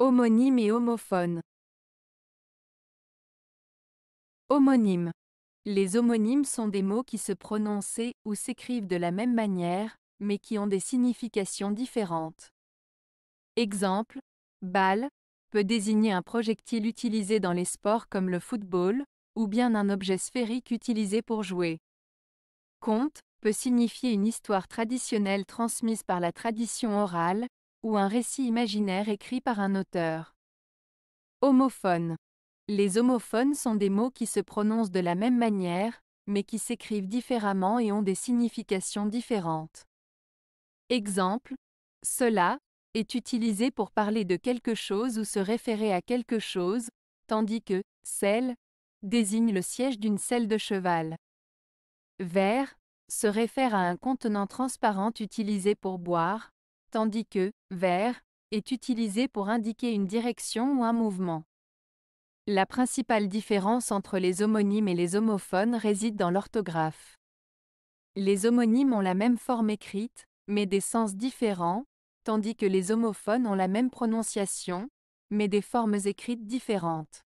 Homonyme et homophone. Homonyme. Les homonymes sont des mots qui se prononcent ou s'écrivent de la même manière, mais qui ont des significations différentes. Exemple, balle peut désigner un projectile utilisé dans les sports comme le football, ou bien un objet sphérique utilisé pour jouer. Conte peut signifier une histoire traditionnelle transmise par la tradition orale, ou un récit imaginaire écrit par un auteur. Homophone. Les homophones sont des mots qui se prononcent de la même manière, mais qui s'écrivent différemment et ont des significations différentes. Exemple, cela est utilisé pour parler de quelque chose ou se référer à quelque chose, tandis que celle » désigne le siège d'une selle de cheval. Verre se réfère à un contenant transparent utilisé pour boire, tandis que vers est utilisé pour indiquer une direction ou un mouvement. La principale différence entre les homonymes et les homophones réside dans l'orthographe. Les homonymes ont la même forme écrite, mais des sens différents, tandis que les homophones ont la même prononciation, mais des formes écrites différentes.